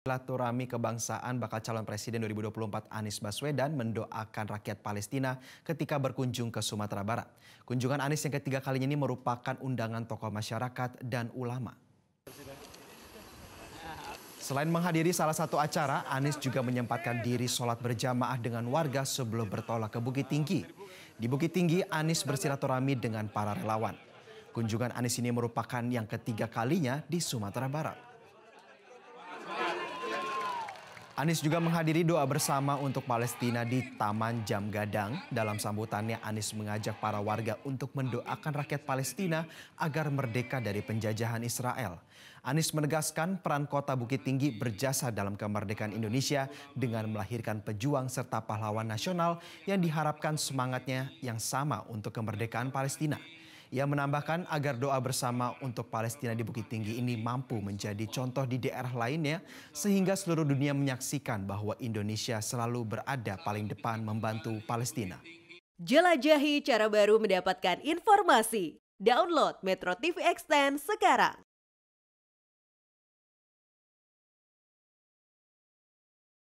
Silaturahmi kebangsaan bakal calon presiden 2024 Anies Baswedan mendoakan rakyat Palestina ketika berkunjung ke Sumatera Barat. Kunjungan Anies yang ketiga kalinya ini merupakan undangan tokoh masyarakat dan ulama. Selain menghadiri salah satu acara, Anies juga menyempatkan diri sholat berjamaah dengan warga sebelum bertolak ke Bukit Tinggi. Di Bukit Tinggi, Anies bersilaturahmi dengan para relawan. Kunjungan Anies ini merupakan yang ketiga kalinya di Sumatera Barat. Anies juga menghadiri doa bersama untuk Palestina di Taman Jam Gadang. Dalam sambutannya, Anies mengajak para warga untuk mendoakan rakyat Palestina agar merdeka dari penjajahan Israel. Anies menegaskan peran kota Bukit Tinggi berjasa dalam kemerdekaan Indonesia dengan melahirkan pejuang serta pahlawan nasional yang diharapkan semangatnya yang sama untuk kemerdekaan Palestina. Ia menambahkan agar doa bersama untuk Palestina di Bukit Tinggi ini mampu menjadi contoh di daerah lainnya sehingga seluruh dunia menyaksikan bahwa Indonesia selalu berada paling depan membantu Palestina. Jelajahi cara baru mendapatkan informasi. Download Metro TV Extend sekarang.